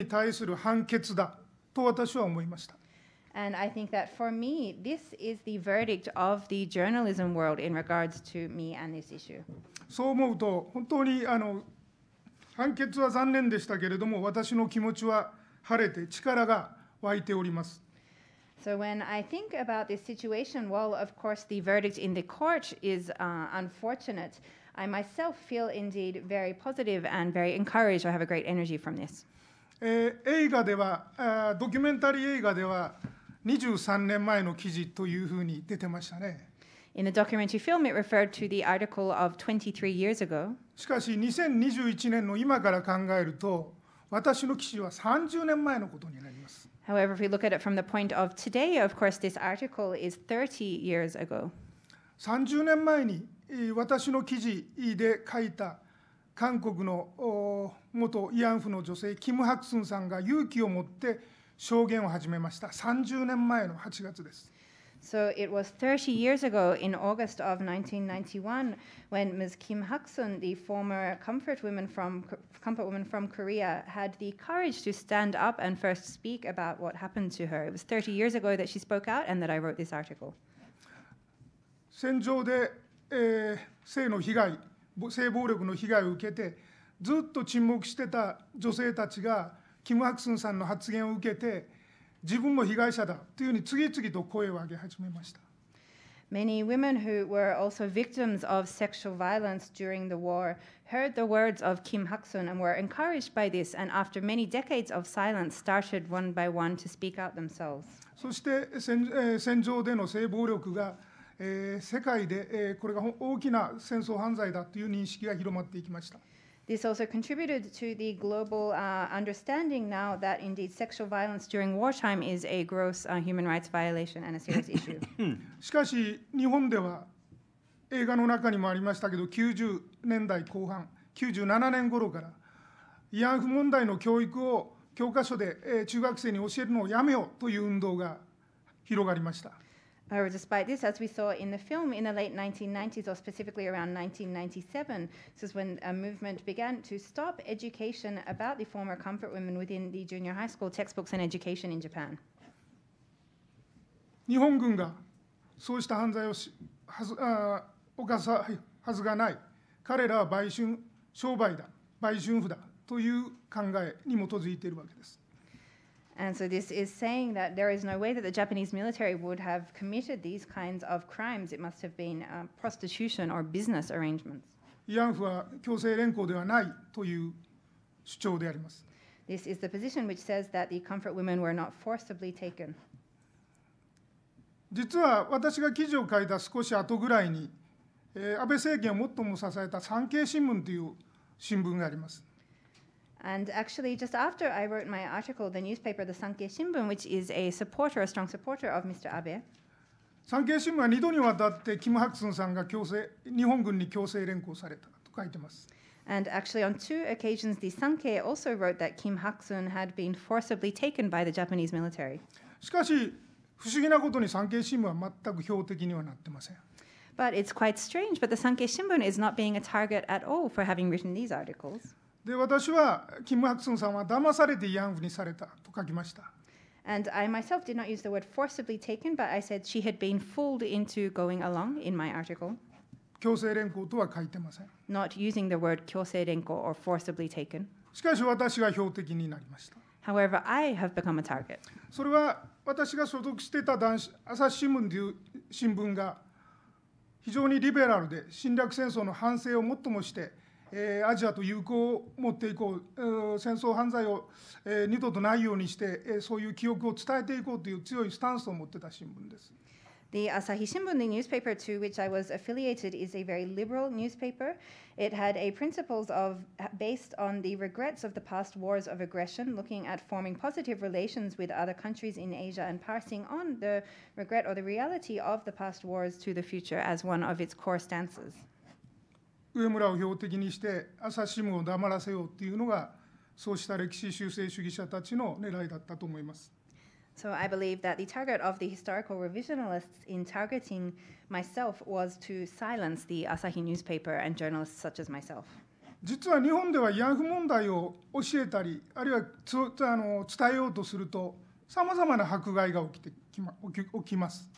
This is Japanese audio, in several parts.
に対する判決だと私は思いました。And I think that for me, this is the verdict of the journalism world in regards to me and this issue. そう思うと、本当にあの判決は残念でしたけれども、私の気持ちは晴れて力が湧いております。So when I think about this situation, w e l l of course the verdict in the court is uh, unfortunate, I myself feel indeed very positive and very encouraged. I have a great energy from this. えー、映画ではドキュメンタリー映画では23年前の記事というふうに出てましたね。In the documentary film, it referred to the article of 23 years ago. しかし2021年の今から考えると私の記事は30年前のことになります。However, if we look at it from the point of today, of course, this article is 30 years ago. 30年前に私の記事で書いた韓国の元慰安婦の女性、キム・ハクスンさんが勇気を持って証言を始めました。30年前の8月です。So it was 30 years ago, in August of 1991, when Ms. Kim Hak-sun, the former comfort woman from comfort woman from Korea, had the courage to stand up and first speak about what happened to her. It was 30 years ago that she spoke out, and that I wrote this article. 戦場で、えー、性の被害性暴力の被害を受けて、ずっと沈黙してた女性たちが、キム・ハクスンさんの発言を受けて、自分も被害者だというふうに次々と声を上げ始めました。Many women who were also victims of sexual violence during the war heard the words of Kim Hak-sun and were encouraged by this, and after many decades of silence, started one by one to speak out themselves. そして戦,、えー、戦場での性暴力がえー、世界で、えー、これが大きな戦争犯罪だという認識が広まっていきました。This also contributed to the global uh, understanding now that indeed sexual violence during wartime is a gross uh, human rights violation and a serious issue. しかし、日本では映画の中にもありましたけど、90年代後半、97年頃から、慰安婦問題の教育を教科書で、えー、中学生に教えるのをやめようという運動が広がりました。However, despite this, as we saw in the film in the late 1990s, or specifically around 1997, this is when a movement began to stop education about the former comfort women within the junior high school textbooks and education in Japan. 日本軍がそうした犯罪をしはずあ犯すはずがない彼らは売春商売だ売春婦だという考えに基づいているわけです。and so this is saying that there is no way that the Japanese military would have committed these kinds of crimes. It must have been uh, prostitution or business arrangements. This is the position which says that the comfort women were not forcibly taken. 実は私が記事を書いた少し後ぐらいに、えー、安倍政権を最も支えた産経新聞という新聞があります。and actually, just after I wrote my article, the newspaper, the Sankei Shimbun, which is a supporter, a strong supporter of Mr. Abe, Sankei Shimbun, 産経新聞は2度にわたってキム・ハクスンさんが強制日本軍に強制連行されたと書いてます。And actually, on two occasions, the Sankei also wrote that Kim Hak-sun had been forcibly taken by the Japanese military. しかし、不思議なことに産経新聞は全く標的にはなってません。But it's quite strange, but the Sankei Shimbun is not being a target at all for having written these articles. で私はキム・ハクソンさんは騙されてヤングにされたと書きました。And I myself did not use the word forcibly taken, but I said she had been fooled into going along in my article. 強制連行とは書いてません。Not using the word 強制連行 or forcibly taken. しかし私が標的になりました。However, I have become a target. それは私が所属していた男子朝日新聞という新聞が非常にリベラルで侵略戦争の反省を最もして The Asahi Shimbun, the newspaper to which I was affiliated, is a very liberal newspaper. It had a principles of based on the regrets of the past wars of aggression, looking at forming positive relations with other countries in Asia and passing on the regret or the reality of the past wars to the future as one of its core stances. 上村を標的にして朝シムを黙らせようっていうのがそうした歴史修正主義者たちの狙いだったと思います。So I believe that the target of the historical revisionists in targeting myself was to silence the Asahi newspaper and journalists such as myself. 実は日本では慰安婦問題を教えたりあるいはつあの伝えようとするとさまざまな迫害が起きてき、ま、起き起きます。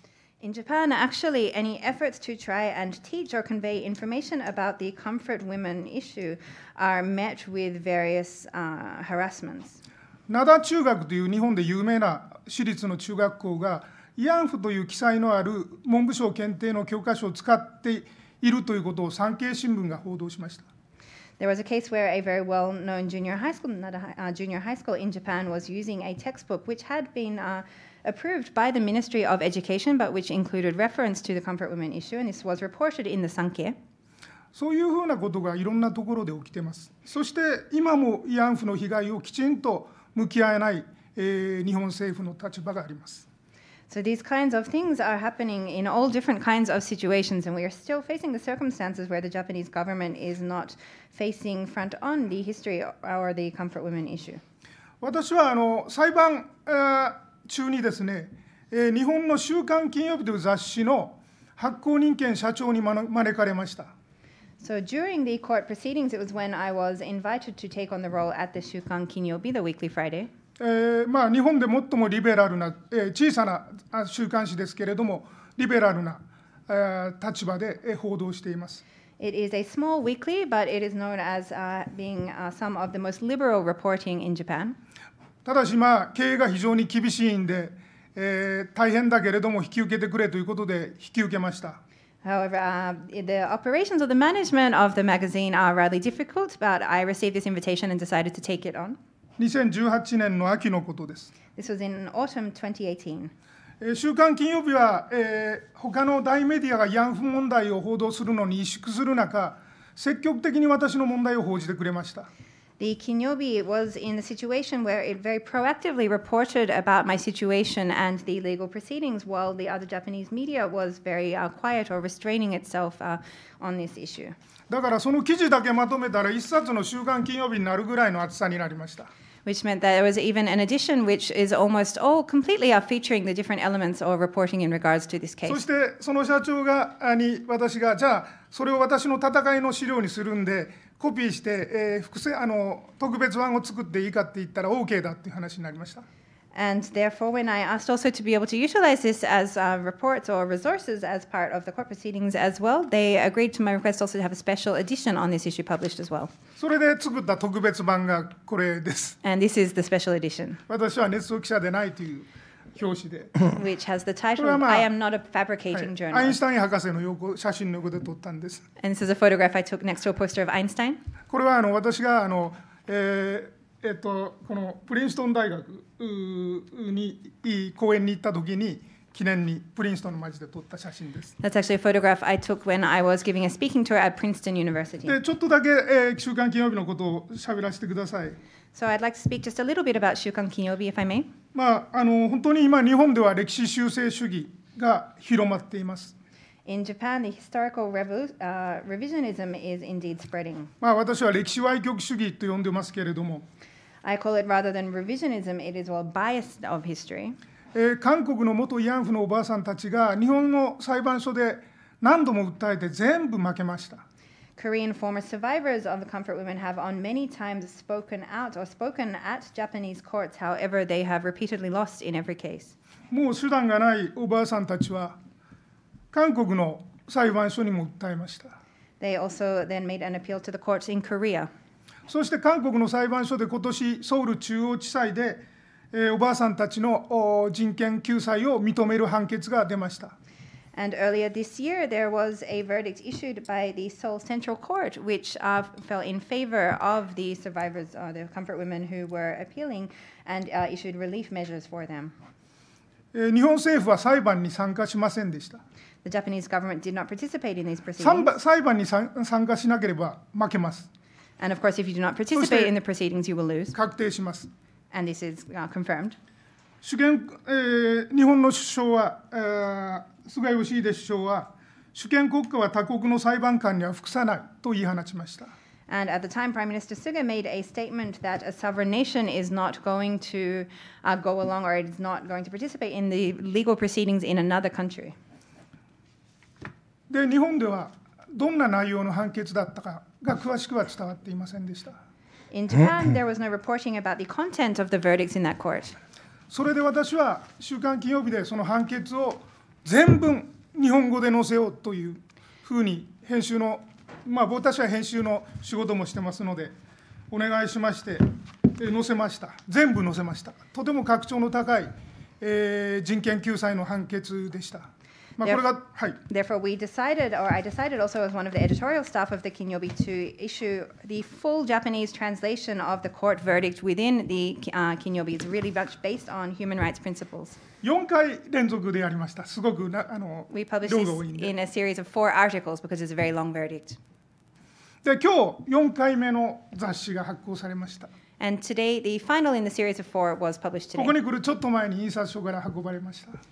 In Japan, actually, any efforts to try and teach or convey information about the comfort women issue are met with various uh, harassments. 灘中学という日本で有名な私立の中学校が慰安婦という記載のある文部省検定の教科書を使っているということを産経新聞が報道しました。There was a case where a very well known junior high school, uh, junior high school in Japan was using a textbook which had been uh, approved by the Ministry of Education, but which included reference to the comfort women issue, and this was reported in the Sankei. そういうふうなことがいろんなところで起きてます。そして今も慰安婦の被害をきちんと向き合えない、えー、日本政府の立場があります。So these kinds of things are happening in all different kinds of situations, and we are still facing the circumstances where the Japanese government is not facing front on the history or the comfort women issue. 私はあの裁判、えー中にですね、え日本の「週刊金曜日」という雑誌の発行人権社長に招かれました。So during the court proceedings, it was when I was invited to take on the role at the Shukan Kinyobi, the weekly Friday. えーまあ、日本で最もリベラルな、えー、小さな週刊誌ですけれども、リベラルな、えー、立場で報道しています。It is a small weekly, but it is known as、uh, being、uh, some of the most liberal reporting in Japan. ただし、まあ、経営が非常に厳しいんで、えー、大変だけれども引き受けてくれということで引き受けました。However, uh, the operations or the management of the magazine are rather difficult, but I received this invitation and decided to take it on. 2018年の秋のことです。This was in autumn 2018. 週刊金曜日は、えー、他の大メディアが慰安婦問題を報道するのに萎縮する中、積極的に私の問題を報じてくれました。the Kinyobi was in a situation where it very proactively reported about my situation and the legal proceedings, while the other Japanese media was very uh, quiet or restraining itself uh, on this issue. だからその記事だけまとめたら一冊の週刊金曜日になるぐらいの厚さになりました。which meant that there was even an edition which is almost all completely are featuring the different elements or reporting in regards to this case. そしてその社長がに私がじゃあそれを私の戦いの資料にするんでコピーして、えー、複製あの特別版を作っていいかって言ったら OK だっていう話になりました。And therefore, when I asked also to be able to utilize this as uh, reports or resources as part of the court proceedings as well, they agreed to my request also to have a special edition on this issue published as well. And this is the special edition. Which has the title "I am not a fabricating journalist." journalist、はい。アインシュタイン博士の横写真の横で撮ったんです。And this is a photograph I took next to a poster of Einstein. これはあの私があの、えーえっと、このプリンストン大学に講演に行った時に記念にプリンストンの街で撮った写真です。That's actually a photograph I took when I was giving a speaking tour at Princeton University. でちょっとだけ、えー、週刊金曜日のことを喋らせてください。So I'd like to speak just a little bit about 週刊金曜日 if I may. まああの本当に今日本では歴史修正主義が広まっています。In Japan, the historical revo、uh, revisionism is indeed spreading. まあ私は歴史歪曲主義と呼んでますけれども。I call it rather than revisionism, it is well bias of history. えー、韓国の元慰安婦のおばあさんたちが日本の裁判所で何度も訴えて全部負けました。Korean eh, former survivors of the Comfort Women have on many times spoken out or spoken at Japanese courts, however, they have repeatedly lost in every case. もう手段がないおばあさんたちは韓国の裁判所にも訴えました。They also then made an appeal to the courts in Korea. そして韓国の裁判所で今年ソウル中央地裁で、えー、おばあさんたちの人権救済を認める判決が出ました。And earlier this year, there was a verdict issued by the Seoul Central Court, which uh, fell in favor of the survivors, uh, the comfort women who were appealing, and uh, issued relief measures for them. 日本政府は裁判に参加しませんでした。The Japanese government did not participate in these proceedings. 裁判に参加しなければ負けます。And of course, if you do not participate in the proceedings, you will lose. 確定します。And this is uh, confirmed. 主権えー日本の首相は、えー菅義偉首相は、主権国家は他国の裁判官には服さないと言い放ちました。t i m e t h a t uh, t o t h で、日本ではどんな内容の判決だったかが詳しくは伝わっていませんでした。それで私は週刊金曜日でその判決を全文日本語で載せようというふうに編集の、まあ、私は編集の仕事もしてますので、お願いしまして、載せました、全部載せました、とても格調の高い、えー、人権救済の判決でした。Therefore, we decided, or I decided also as one of the editorial staff of the Kinyobi, to issue the full Japanese translation of the court verdict within the uh, Kinyobi. It's really much based on human rights principles. We published this in a series of four articles because it's a very long verdict. で今日4回目の雑誌が発行されました。and today, the final in the series of four was published today.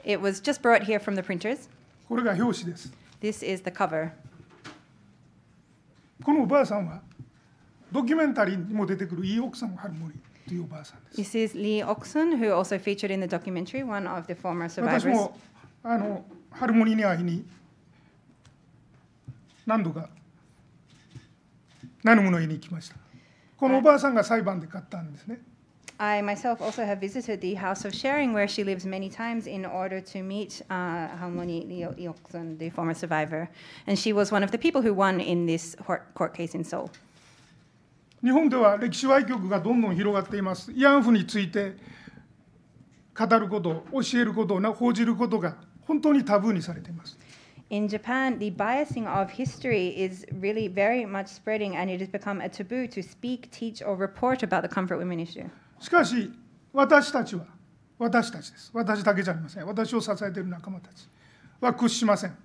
It was just brought here from the printers. This is the cover. This is Lee Oxon, who also featured in the documentary, one of the former 私 survivors. もあのハルモリーに会いに何度かナヌムの家に行きました。このおばあさんが裁判で買ったんですね。I myself also have visited the House of Sharing where she lives many times in order to meet uh, Harmony Leokson, the former survivor. And she was one of the people who won in this court case in Seoul. 日本では歴史歪曲がどんどん広がっています。慰安婦について語ること、教えること、報じることが本当にタブーにされています。in Japan, the biasing of history is really very much spreading, and it has become a taboo to speak, teach, or report about the comfort women issue. しかし、私たちは、私たちです。私だけじゃありません。私を支えている仲間たちは屈しません。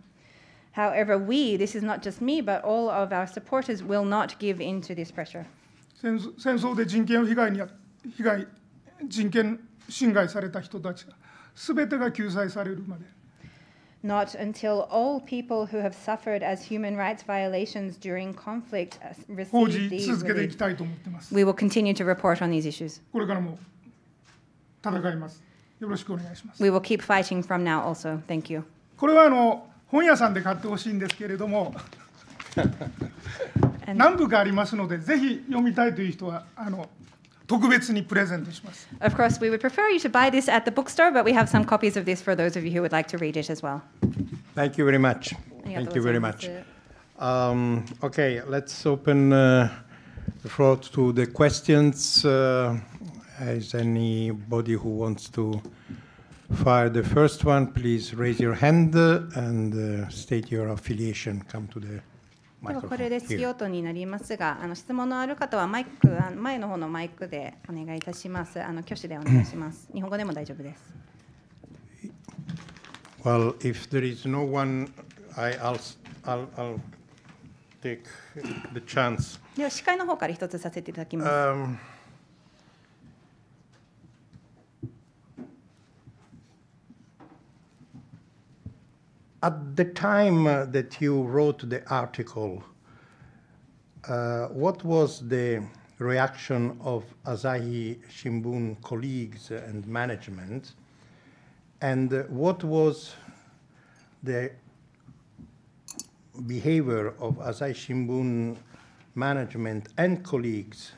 However, we, this is not just me, but all of our supporters will not give in to this pressure. 戦争で人権被害に被害人権侵害された人たちが、すべてが救済されるまで。not until all people who have suffered as human rights violations during conflict uh, receive these relief, we will continue to report on these issues. We will keep fighting from now also. Thank you. これはあの本屋さんで買ってほしいんですけれども何部かありますのでぜひ読みたいという人はあの Of course, we would prefer you to buy this at the bookstore, but we have some copies of this for those of you who would like to read it as well. Thank you very much. Thank you very much. Um, okay, let's open uh, the floor to the questions. Uh, is anybody who wants to fire the first one, please raise your hand uh, and uh, state your affiliation. Come to the ではこれで質疑応になりますが、あの質問のある方はマイク前の方のマイクでお願いいたします。あの挙手でお願いします。日本語でも大丈夫です。Well, if there is no one, I'll, I'll, I'll take the chance. では司会の方から一つさせていただきます。Um, At the time uh, that you wrote the article, uh, what was the reaction of Asahi Shimbun colleagues and management? And what was the behavior of Asahi Shimbun management and colleagues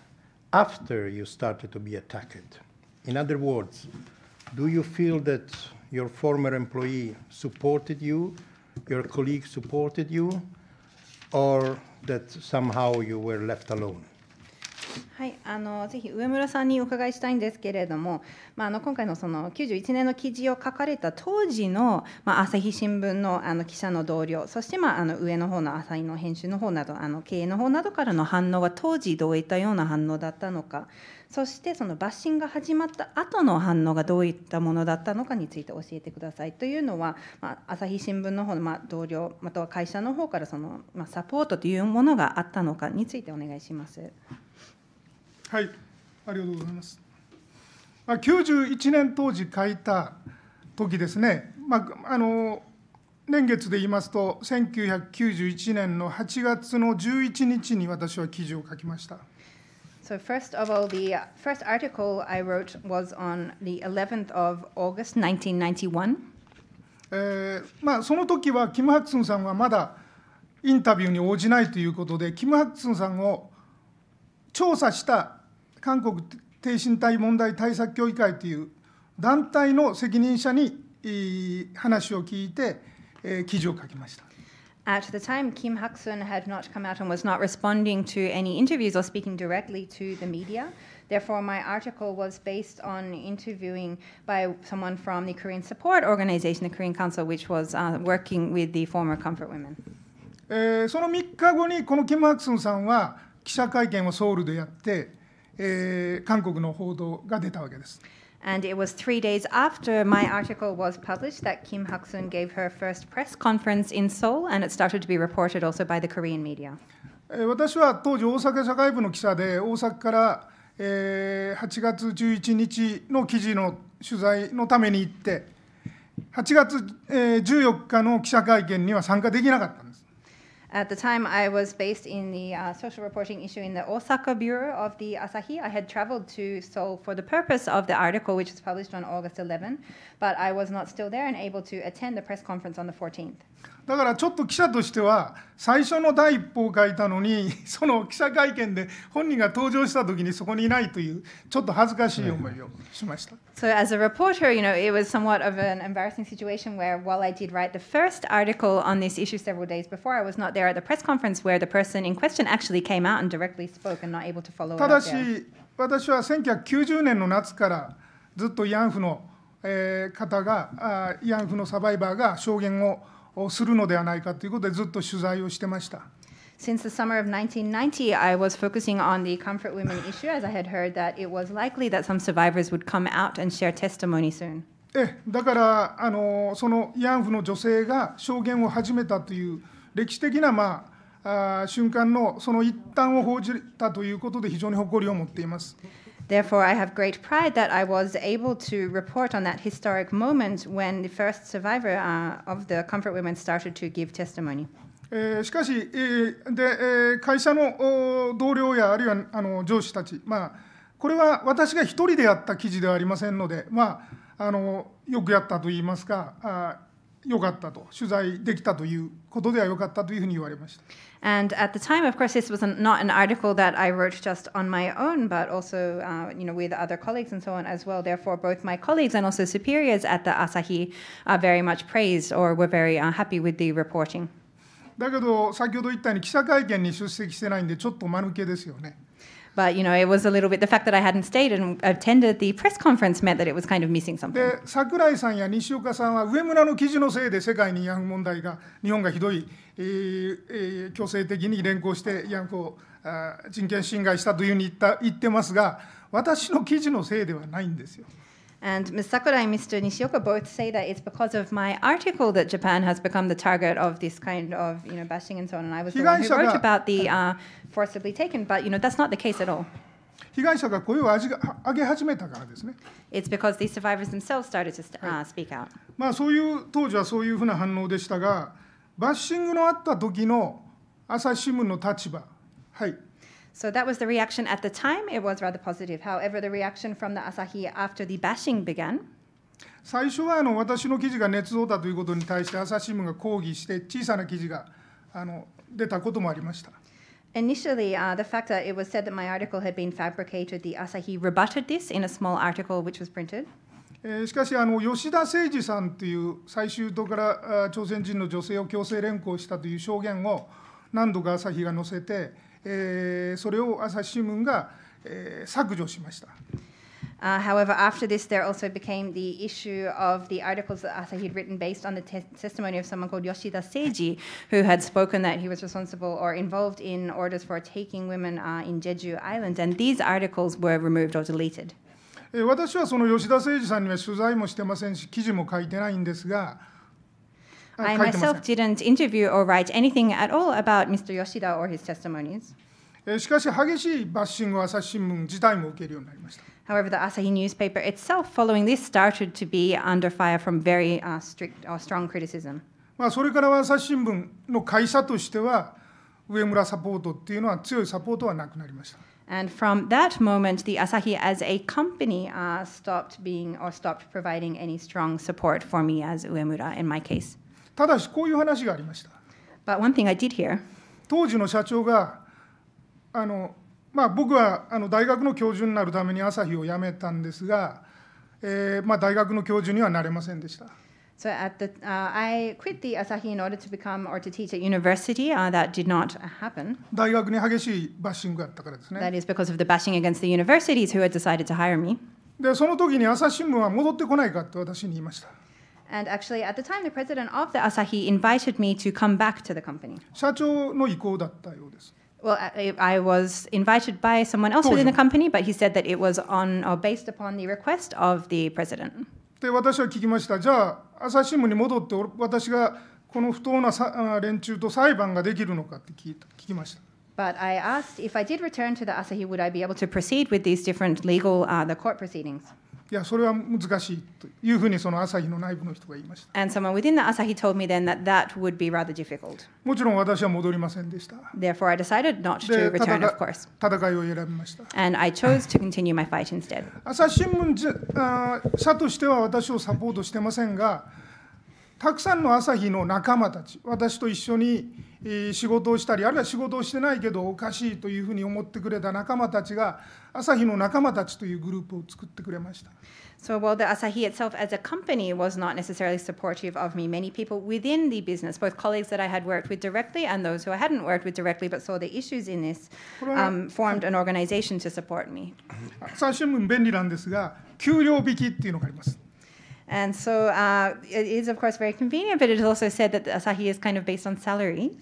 after you started to be attacked? In other words, do you feel that your former employee supported you, your colleague supported you, or that somehow you were left alone? はい、あのぜひ上村さんにお伺いしたいんですけれども、まあ、あの今回のその91年の記事を書かれた当時の、まあ、朝日新聞のあの記者の同僚そして、まあ、あの上の方の朝日の編集の方などあの経営の方などからの反応が当時どういったような反応だったのかそしてそのバッシングが始まった後の反応がどういったものだったのかについて教えてくださいというのは、まあ、朝日新聞の方の、まあ、同僚または会社の方からその、まあ、サポートというものがあったのかについてお願いします。はい、ありがとうございます。まあ、91年当時書いた時ですね、まあ、あの年月で言いますと、1991年の8月の11日に私は記事を書きました。So, first of all, the first article I wrote was on the 11th of August 1991. えーまあ、その時はキム・ハクスンさんはまだインタビューに応じないということで、キム・ハクスンさんを調査した韓国低身体問題対策協議会という団体の責任者に話を聞いて、記事を書きました。At the time, Kim Hak Sun had not come out and was not responding to any interviews or speaking directly to the media. Therefore, my article was based on interviewing by someone from the Korean support organization, the Korean Council, which was uh, working with the former comfort women. えー、その3日後にこのキム・ハクスンさんは記者会見をソウルでやって、えー、韓国の報道が出たわけです。And it was three days after my article was published that Kim Hak Sun gave her first press conference in Seoul, and it started to be reported also by the Korean media. 私は当時、大阪社会部の記者で、大阪から、えー、8月11日の記事の取材のために行って、8月、えー、14日の記者会見には参加できなかったんです。At the time, I was based in the uh, social reporting issue in the Osaka bureau of the Asahi. I had traveled to Seoul for the purpose of the article, which was published on August 11, but I was not still there and able to attend the press conference on the 14th. だからちょっと記者としては最初の第一報を書いたのにその記者会見で本人が登場した時にそこにいないというちょっと恥ずかしい思いをしました。So as a reporter, you know, it was somewhat of an embarrassing situation where while I did write the first article on this issue several days before, I was not there there at the press conference where the person in question actually came out and directly spoke and not able to follow ただし、私は1990年の夏からずっと慰安婦の、えー、方が、慰安婦のサバイバーが証言をするのではないかということでずっと取材をしてました。Since the summer of 1990, I was focusing on the comfort women issue as I had heard that it was likely that some survivors would come out and share testimony soon. えだからあのその慰安婦の女性が証言を始めたという。歴史的な、まあ、あ瞬間のその一端を報じたということで非常に誇りを持っています。Therefore, I have great pride that I was able to report on that historic moment when the first survivor uh, of the Comfort Women started to give testimony. えしかし、えでえ会社の同僚やあるいはあの上司たち、まあ、これは私が一人でやった記事ではありませんので、まあ、あのよくやったと言いますかあ良かったと取材できたということでは良かったというふうに言われました。And at the time, of course, this was not an article that I wrote just on my own, but also, uh, you know, with other colleagues and so on as well. Therefore, both my colleagues and also superiors at the Asahi are very much praised or were very uh, happy with the reporting. だけど、先ほど言ったように記者会見に出席してないんで、ちょっと間抜けですよね。But you know, it was a little bit the fact that I hadn't stayed and attended the press conference meant that it was kind of missing something. で、桜井さんや西岡さんは上村の記事のせいで世界に慰安婦問題が日本がひどい、えーえー、強制的に連行して慰安婦をあ人権侵害したというふうに言った言ってますが、私の記事のせいではないんですよ。And Ms. Sakurai and Mr. Nishioka both say that it's because of my article that Japan has become the target of this kind of you know bashing and so on. And I was the one who wrote about the uh, forcibly taken, but you know that's not the case at all. 被害者が声を上げ始めたからですね。It's because these survivors themselves started to、speak out. まあそういう当時はそういうふうな反応でしたが、バッシングのあった時の朝日新聞の立場、はい。So that was the reaction at the time. It was rather positive. However, the reaction from the Asahi after the bashing began. 最初はあの私の記事が捏造だということに対して朝日新聞が抗議して小さな記事があの出たこともありました。Initially, uh, the fact that it was said that my article had been fabricated, the Asahi rebutted this in a small article which was printed. しかしあの吉田誠二さんという最終党から朝鮮人の女性を強制連行したという証言を何度か朝日が載せて。えー、それを朝日新聞が、えー、削除しました。Uh, however, after this, there also became the issue of the articles that Asahi had written based on the te- testimony of someone called Yoshida Seiji, who had spoken that he was responsible or involved in orders for taking women uh, in Jeju Island, and these articles were removed or deleted. 私はその吉田誠二さんには取材もしてませんし、記事も書いてないんですが、I, myself didn't interview or write anything at all about Mr. Yoshida or his testimonies. しかし激しいバッシングを朝日新聞自体も受けるようになりました。However, the Asahi newspaper itself, following this, started to be under fire from very uh, strict or strong criticism. And from that moment, the Asahi as a company uh, stopped being or stopped providing any strong support for me as Uemura in my case. ただし、こういう話がありました。But one thing I did hear. 当時の社長が、あのまあ、僕はあの大学の教授になるために朝日を辞めたんですが、えーまあ、大学の教授にはなれませんでした。So at the, uh, I quit the Asahi in order to become or to teach at university. Uh, that did not happen. That is because of the bashing against the universities who had decided to hire me. でその時に朝日新聞は戻ってこないかって私に言いました。And actually, at the time, the president of the Asahi invited me to come back to the company. Well, I, I was invited by someone else within the company, but he said that it was on or uh, based upon the request of the president. で、私は聞きました。じゃあ、朝日新聞に戻って、私がこの不当な連中と裁判ができるのかって聞いた聞きました。But I asked if I did return to the Asahi, would I be able to proceed with these different legal, uh, the court proceedings? いや、それは難しいというふうにその朝日の内部の人が言いました。もちろん私は戻りませんでした。した。朝日新聞社としては私をサポートしてませんが、たくさんの朝日の仲間たち私と一緒に仕事をしたりあるいは仕事をしてないけどおかしいというふうに思ってくれた仲間たちが朝日の仲間たちというグループを作ってくれました。So while the Asahi itself as a company was not necessarily supportive of me, many people within the business, both colleagues that I had worked with directly and those who I hadn't worked with directly but saw the issues in this, um, formed an organization to support me. 朝日新聞便利なんですが、給料引きっていうのがあります。And so uh, it is, of course, very convenient, but it is also said that Asahi is kind of based on salaries.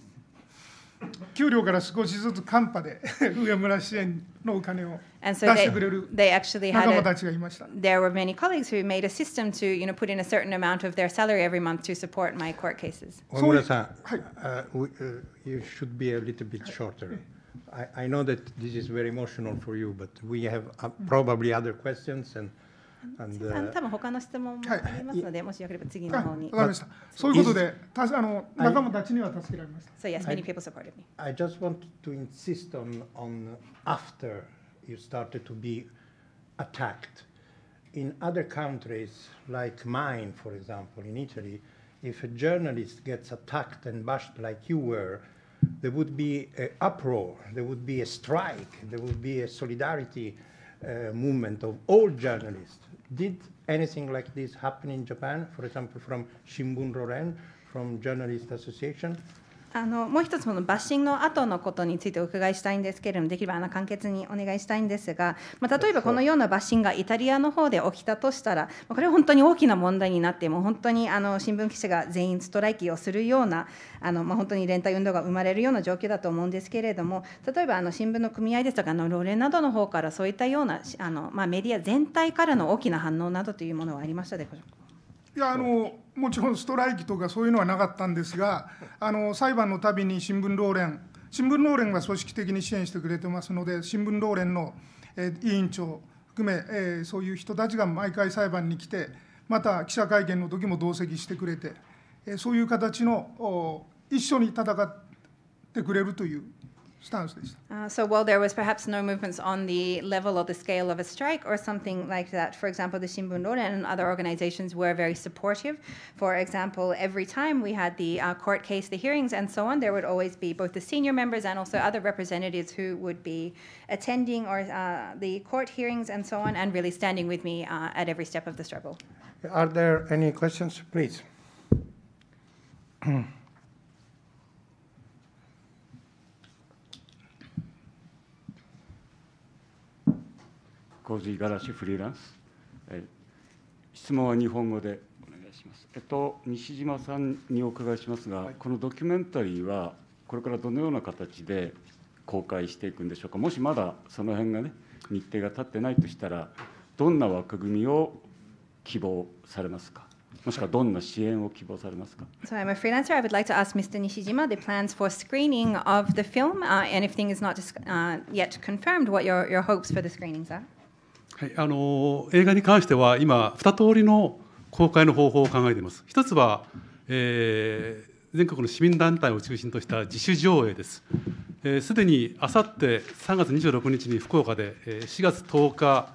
there were many colleagues who made a system to, you know, put in a certain amount of their salary every month to support my court cases. 上村さん、はい uh, uh, you should be a little bit shorter. I, I know that this is very emotional for you, but we have uh, probably other questions and. 多分他の質問もありますので、もしよければ次の方に。わかりました。そういうことで、たあの仲間たちには助けられました。So yes, many people supported me. I just want to insist on on after you started to be attacked. In other countries, like mine, for example, in Italy, if a journalist gets attacked and bashed like you were, there would be an uproar, there would be a strike, there would be a solidarity uh, movement of all journalists. Did anything like this happen in Japan, for example, from Shimbun Roren, from Journalist Association? あのもう一つこの抜ッの後のことについてお伺いしたいんですけれどもできればあの簡潔にお願いしたいんですが、まあ、例えばこのような抜ッがイタリアの方で起きたとしたらこれは本当に大きな問題になってもう本当にあの新聞記者が全員ストライキをするようなあの、まあ、本当に連帯運動が生まれるような状況だと思うんですけれども例えばあの新聞の組合ですとかあのロレなどの方からそういったようなあの、まあ、メディア全体からの大きな反応などというものはありましたでしょうかいやあのもちろんストライキとかそういうのはなかったんですが、あの裁判のたびに新聞労連、新聞労連が組織的に支援してくれてますので、新聞労連の、え委員長含め、えそういう人たちが毎回裁判に来て、また記者会見の時も同席してくれて、えそういう形の一緒に戦ってくれるという Uh, so while there was perhaps no movements on the level or the scale of a strike or something like that, for example, the Shimbun Ronen and other organizations were very supportive. For example, every time we had the uh, court case, the hearings, and so on, there would always be both the senior members and also other representatives who would be attending or uh, the court hearings and so on, and really standing with me uh, at every step of the struggle. Are there any questions, please? 洪水ガラシフリーランス、えー、質問は日本語でお願いします。えっと、西島さんにお伺いしますが、はい、このドキュメンタリーは、これからどのような形で公開していくんでしょうか、もしまだその辺がね、日程が立ってないとしたら、どんな枠組みを希望されますか。もしくどんな支援を希望されますか So I'm a freelancer. I would like to ask Mr. Nishijima the plans for screening of the film、uh, and if things are not t uh, yet confirmed, what your, your hopes for the screenings are. はい、あの映画に関しては今2通りの公開の方法を考えています一つは、えー、全国の市民団体を中心とした自主上映ですすで、えー、にあさって3月26日に福岡で、え4月10日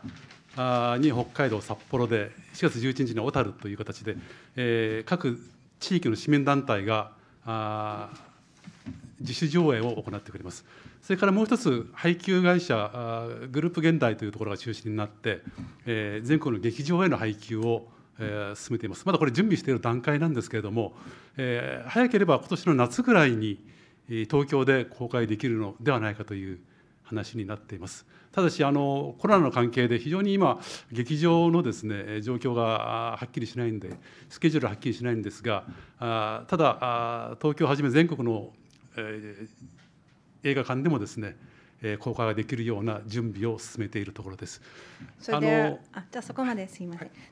に北海道札幌で4月11日に小樽という形で、えー、各地域の市民団体があ自主上映を行ってくれますそれからもう一つ配給会社グループ現代というところが中心になって、えー、全国の劇場への配給をえー、進めていますまだこれ準備している段階なんですけれども、えー、早ければ今年の夏ぐらいに東京で公開できるのではないかという話になっていますただしあのコロナの関係で非常に今劇場のですね状況がはっきりしないんでスケジュールはっきりしないんですがあただ東京をはじめ全国のえ映画館でもですね、え公開ができるような準備を進めているところです。So there, ah,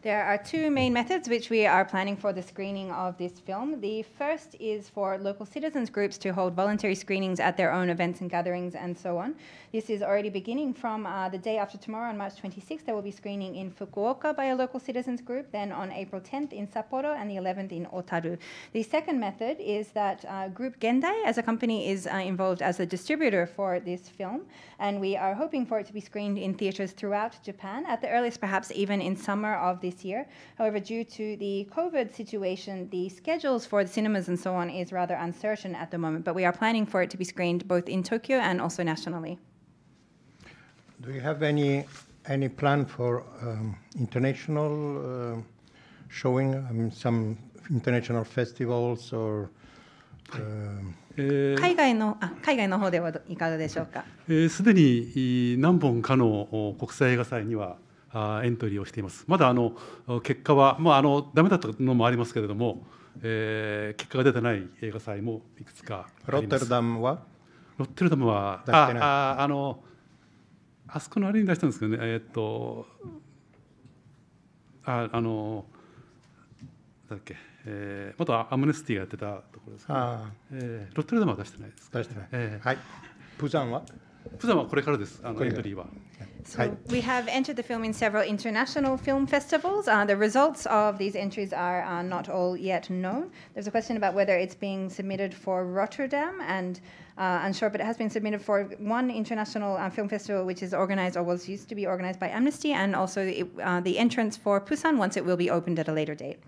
there are two main methods which we are planning for the screening of this film. The first is for local citizens groups to hold voluntary screenings at their own events and gatherings and so on. This is already beginning from uh, the day after tomorrow on March 26th. There will be screening in Fukuoka by a local citizens group, then on April 10th in Sapporo and the 11th in Otaru. The second method is that uh, Group Gendai as a company is uh, involved as a distributor for this film and we are hoping for it to be screened in theaters throughout Japan Japan, at the earliest perhaps even in summer of this year. However, due to the COVID situation, the schedules for the cinemas and so on is rather uncertain at the moment, but we are planning for it to be screened both in Tokyo and also nationally. Do you have any any plan for um, international uh, showing? I um, mean, some international festivals or. Um, えー、海外のあ海外の方ではいかがでしょうか。す、えー、で、に何本かの国際映画祭にはエントリーをしています。まだあの結果はまああのダメだったのもありますけれども、えー、結果が出てない映画祭もいくつかロッテルダムは？ロッテルダムは出してない。あああのあそこのあれに出したんですけどね。えー、っとああのだっけ。えー、元アムネスティがやってたところですか、ね、えー、ロッテルダムは出してないです、ね、出してない、えー、はいプザンはプ u z a m a これからです。あのエントリーは。So we have entered the film in several international film festivals. Uh, the results of these entries are, a r not all yet known. There's a question about whether it's being submitted for Rotterdam and uh, unsure, but it has been submitted for one international uh, film festival which is organized or was used to be organized by Amnesty and also it, uh, the entrance for Busan once it will be opened at a later date.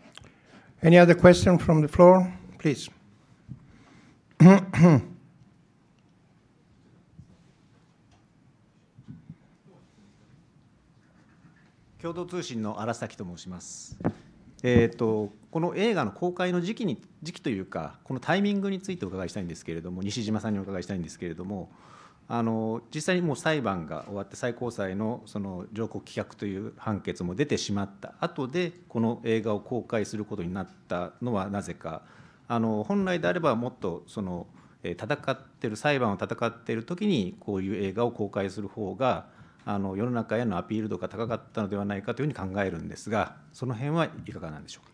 Any other question from the floor? Please. 共同通信の荒崎と申します。えーとこの映画の公開の時期に時期というかこのタイミングについてお伺いしたいんですけれども西島さんにお伺いしたいんですけれどもあの実際にもう裁判が終わって最高裁のその上告棄却という判決も出てしまった後でこの映画を公開することになったのはなぜかあの本来であればもっとその戦ってる裁判を戦っている時にこういう映画を公開する方があの世の中へのアピール度が高かったのではないかというふうに考えるんですがその辺はいかがなんでしょうか。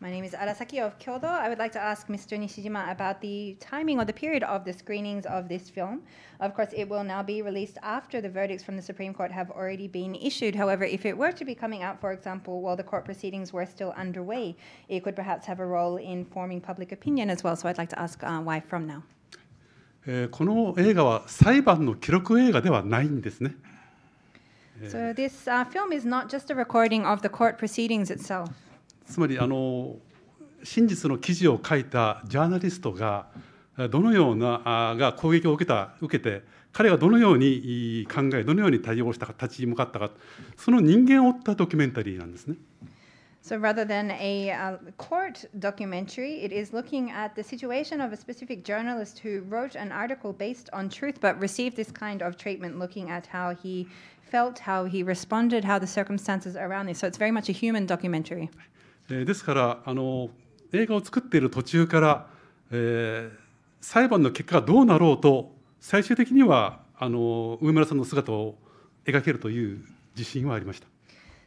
My name is Arasaki of Kyoto. I would like to ask Mr. Nishijima about the timing or the period of the screenings of this film. Of course, it will now be released after the verdicts from the Supreme Court have already been issued. However, if it were to be coming out, for example, while the court proceedings were still underway, it could perhaps have a role in forming public opinion as well. So I'd like to ask uh, why from now. This uh, film is not just a recording of the court proceedings itself. つまりあの真実の記事を書いたジャーナリストがどのようなあが攻撃を受けた受けて彼がどのように考えどのように対応したか立ち向かったかその人間を追ったドキュメンタリーなんですね。So rather than a court documentary, it is looking at the situation of a specific journalist who wrote an article based on truth but received this kind of treatment, looking at how he felt, how he responded, how the circumstances around this. So it's very much a human documentary. えですからあの映画を作っている途中から、えー、裁判の結果がどうなろうと最終的にはあの上村さんの姿を描けるという自信はありました。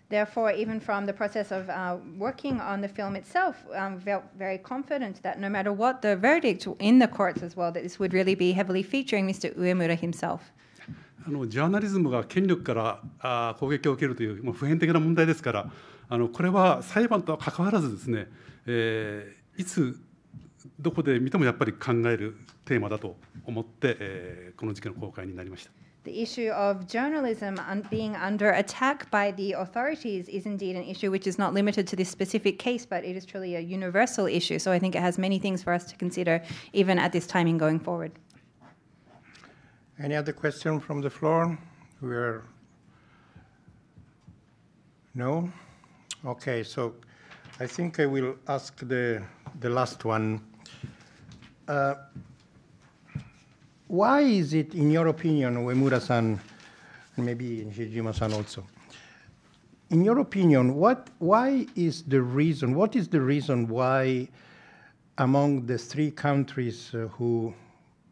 Therefore, even from the process of uh, working on the film itself, I um, felt very confident that no matter what the verdict in the courts as well, that this would really be heavily featuring Mr. Uemura himself. あのジャーナリズムが権力からあ攻撃を受けるという、まあ、普遍的な問題ですから、あのこれは裁判とは関わらずですね、えー、いつどこで見てもやっぱり考えるテーマだと思って、えー、この事件の公開になりました。The issue of journalism being under attack by the authorities is indeed an issue which is not limited to this specific case, but it is truly a universal issue. So I think it has many things for us to consider, even at this time in going forward. Any other question from the floor? We are no. Okay, so I think I will ask the, the last one. Uh, why is it, in your opinion, Uemura-san, and maybe Nishijima-san also, in your opinion, what, why is the reason, what is the reason why among the three countries uh, who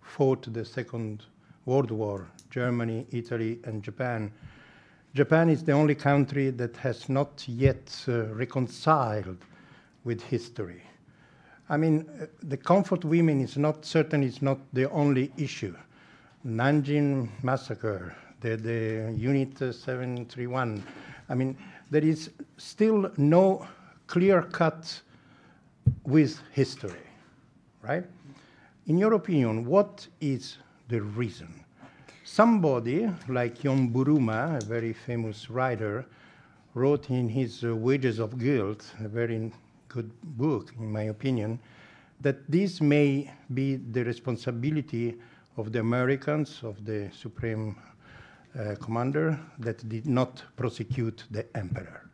fought the Second World War, Germany, Italy, and Japan, Japan is the only country that has not yet uh, reconciled with history. I mean, uh, the comfort women is not certainly it's not the only issue. Nanjing massacre, the, the unit 731. I mean, there is still no clear cut with history, right? In your opinion, what is the reason? Somebody like Yon Buruma, a very famous writer, wrote in his uh, Wages of Guilt, a very good book, in my opinion, that this may be the responsibility of the Americans, of the Supreme uh, Commander, that did not prosecute the emperor.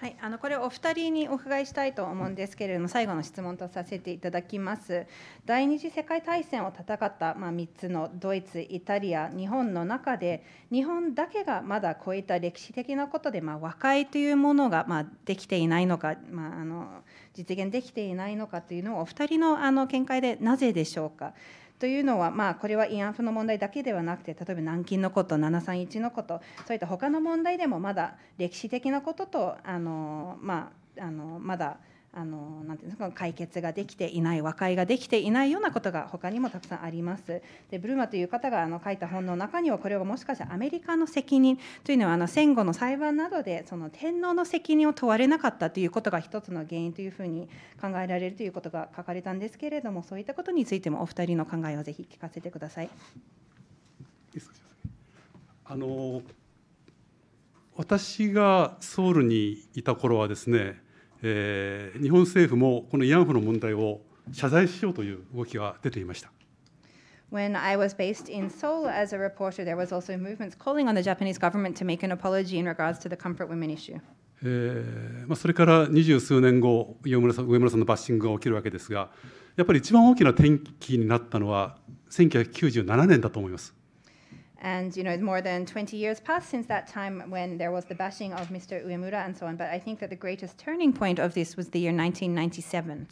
はい、あのこれお二人にお伺いしたいと思うんですけれども最後の質問とさせていただきます第二次世界大戦を戦った、まあ、3つのドイツイタリア日本の中で日本だけがまだこういった歴史的なことで、まあ、和解というものが、まあ、できていないのか、まあ、あの実現できていないのかというのをお二人のあの見解でなぜでしょうかというのは、まあ、これは慰安婦の問題だけではなくて例えば南京のこと731のことそういった他の問題でもまだ歴史的なこととあの、まあ、あのまだあのなていうんですか解決ができていない和解ができていないようなことが他にもたくさんあります。でブルマという方があの書いた本の中にはこれはもしかしたらアメリカの責任というのはあの戦後の裁判などでその天皇の責任を問われなかったということが一つの原因というふうに考えられるということが書かれたんですけれどもそういったことについてもお二人の考えをぜひ聞かせてください。あの私がソウルにいた頃はですねえー、日本政府もこの慰安婦の問題を謝罪しようという動きが出ていました。When I was based in Seoul as a reporter, there was also movements calling on the Japanese government to make an apology in regards to the comfort women issue. えーまあ、それから二十数年後上村さん、上村さんのバッシングが起きるわけですが、やっぱり一番大きな転機になったのは、1997年だと思います。And you know, more than 20 years passed since that time when there was the bashing of Mr. Uemura and so on. But I think that the greatest turning point of this was the year 1997.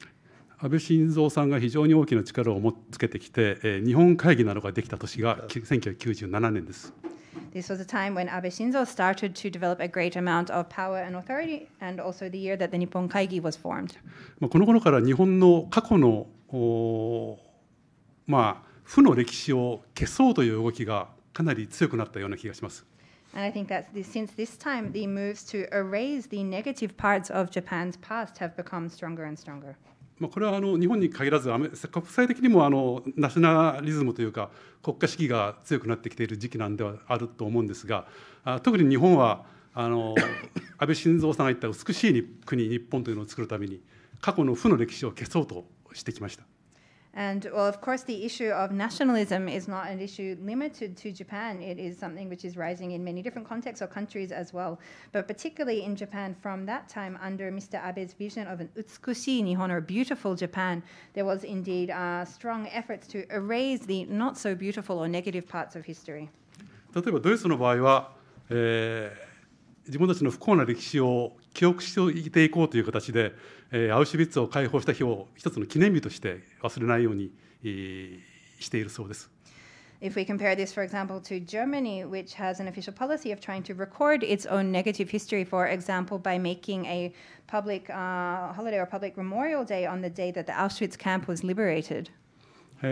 安倍晋三さんが非常に大きな力をつけてきて、日本会議などができた年が1997年です。This was a time when Abe Shinzo started to develop a great amount of power and authority, and also the year that the Nippon Kaigi was formed. この頃から日本の過去の、まあ、負の歴史を消そうという動きがかなり強くなったような気がします。And I think that since this time, the moves to erase the negative parts of Japan's past have become stronger and stronger. まあこれはあの日本に限らず、国際的にもあのナショナリズムというか、国家主義が強くなってきている時期なんではあると思うんですが、特に日本はあの 安倍晋三さんが言った美しい国、日本というのを作るために、過去の負の歴史を消そうとしてきました。And well, of course, the issue of nationalism is not an issue limited to Japan. It is something which is rising in many different contexts or countries as well. But particularly in Japan, from that time, under Mr. Abe's vision of an utsukushi Nihon or beautiful Japan, there was indeed uh, strong efforts to erase the not so beautiful or negative parts of history. 例えばドイツの場合は、えー、自分たちの不幸な歴史を記憶していていこうという形で、えー、アウシュビッツを解放した日を一つの記念日として忘れないように、えー、しているそうです。If we compare this, for example, to Germany, which has an official policy of trying to record its own negative history, for example, by making a public uh, holiday or public memorial day on the day that the Auschwitz camp was liberated.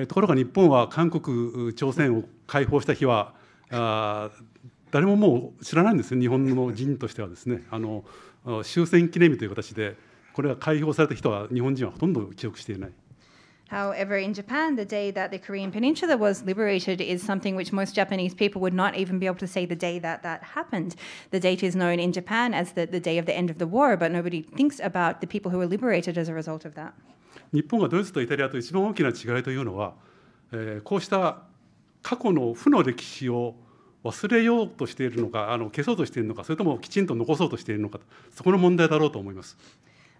ところが日本は韓国、朝鮮を解放した日はあ誰ももう知らないんですよ、日本の人としてはですね、あの終戦記念日という形で。これが解放された人は日本人はほとんど記憶していない。However, in Japan, the day that the Korean Peninsula was liberated is something which most Japanese people would not even be able to say the day that that happened. The date is known in Japan as the, the day of the end of the war, but nobody thinks about the people who were liberated as a result of that. 日本がドイツとイタリアと一番大きな違いというのは、えー、こうした過去の負の歴史を忘れようとしているのか、あの消そうとしているのか、それともきちんと残そうとしているのか、そこの問題だろうと思います。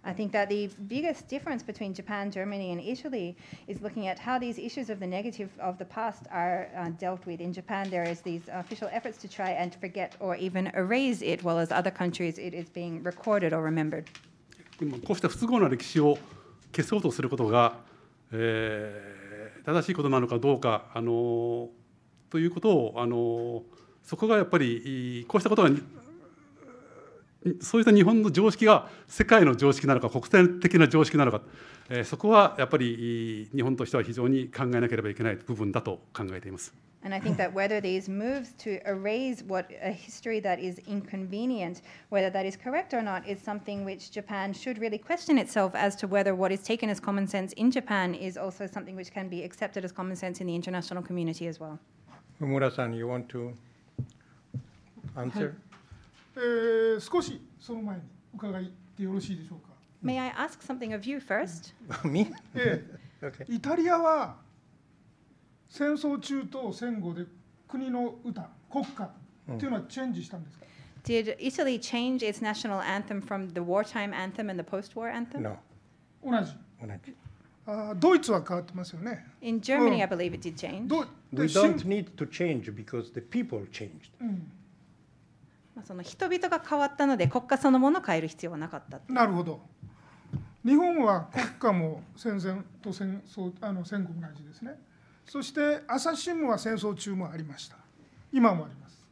I think that the biggest difference between Japan, Germany, and Italy is looking at how these issues of the negative of the past are uh, dealt with. In Japan, there is these official efforts to try and forget or even erase it, while as other countries, it is being recorded or remembered. こうした不都合な歴史を消そうとすることが、えー、正しいことなのかどうか、あのー、ということを、あのー、そこがやっぱりこうしたことがそういった日本の常識が世界の常識なのか国際的な常識なのか、えー、そこはやっぱり日本としては非常に考えなければいけない部分だと考えています。And I think that whether these moves to erase what a history that is inconvenient, whether that is correct or not, is something which Japan should really question itself as to whether what is taken as common sense in Japan is also something which can be accepted as common sense in the international community as well. Umura-san, you want to answer? えー、少しその前に伺いってよろしいでしょうか。May I ask something of you first? Me? ええ、okay. イタリアは戦争中と戦後で国の歌、国歌っていうのはチェンジしたんですか、うん、Did Italy change its national anthem from the wartime anthem and the post-war anthem? No. 同じ。同じ。あドイツは変わってますよね。In Germany,、うん、I believe it did change. We don't need to change because the people changed. うんまあ、その人々が変わったので国家そのものを変える必要はなかったなるほど日本は国家も戦前と戦争あの戦後同じですねそして朝日新聞は戦争中もありました今もあります、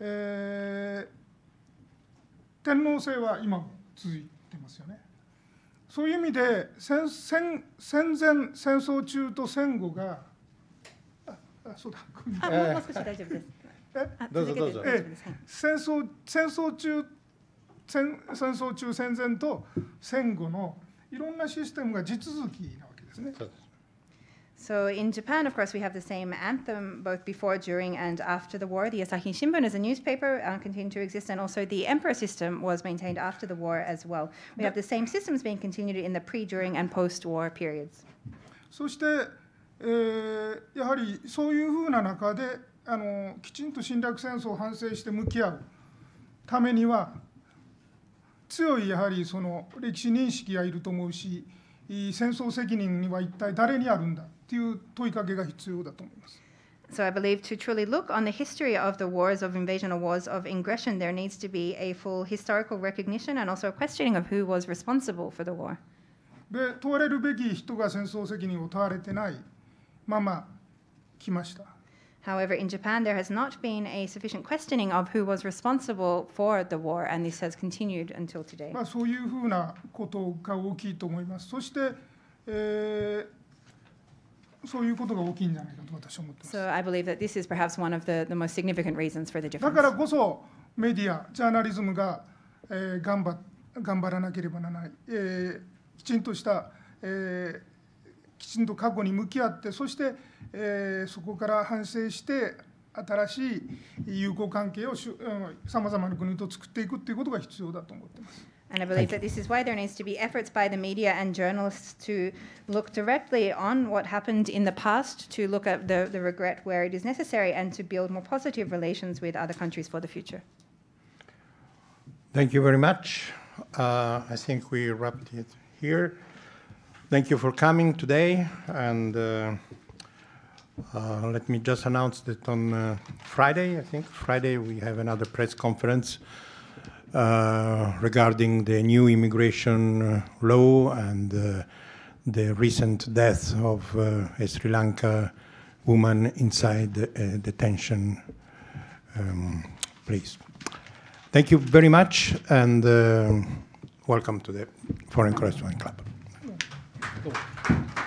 えー、天皇制は今も続いてますよねそういう意味で戦戦戦前戦争中と戦後があそうだあもう少し大丈夫ですどうぞどうぞ。え戦争戦争中戦戦争中戦前と戦後のいろんなシステムが地続きなわけですね。So in Japan, of course, we have the same anthem both before, during, and after the war. The Asahi Shimbun as a newspaper uh, continued to exist, and also the emperor system was maintained after the war as well. We have the same systems being continued in the pre, during, and post-war periods. そして、えー、やはりそういうふうな中であのきちんと侵略戦争を反省して向き合うためには強いやはりその歴史認識がいると思うし戦争責任は一体誰にあるんだという問いかけが必要だと思います。So I believe to truly look on the history of the wars of invasion or wars of aggression, there needs to be a full historical recognition and also a questioning of who was responsible for the war. で問われるべき人が戦争責任を問われてないまま来ました。However, in Japan, there has not been a sufficient questioning of who was responsible for the war, and this has continued until today. そういうふうなことが大きいと思います。そして、えー、そういうことが大きいんじゃないかと私は思ってます。So I believe that this is perhaps one of the, the most significant reasons for the difference. だからこそメディア、ジャーナリズムが、えー、頑張頑張らなければならない、えー、きちんとした、えー、きちんと過去に向き合って、そして、えー、そこから反省して新しい友好関係をさまざまな国と作っていくということが必要だと思っています。And I believe that this is why there needs to be efforts by the media and journalists to look directly on what happened in the past, to look at the, the regret where it is necessary, and to build more positive relations with other countries for the future. Thank you very much. Uh, I think we wrapped it here. Thank you for coming today and. Uh, uh, let me just announce that on uh, Friday, I think, Friday, we have another press conference uh, regarding the new immigration uh, law and uh, the recent death of a Sri Lanka woman inside a detention um, place. Thank you very much and welcome to the Foreign Correspondent Club. Cool.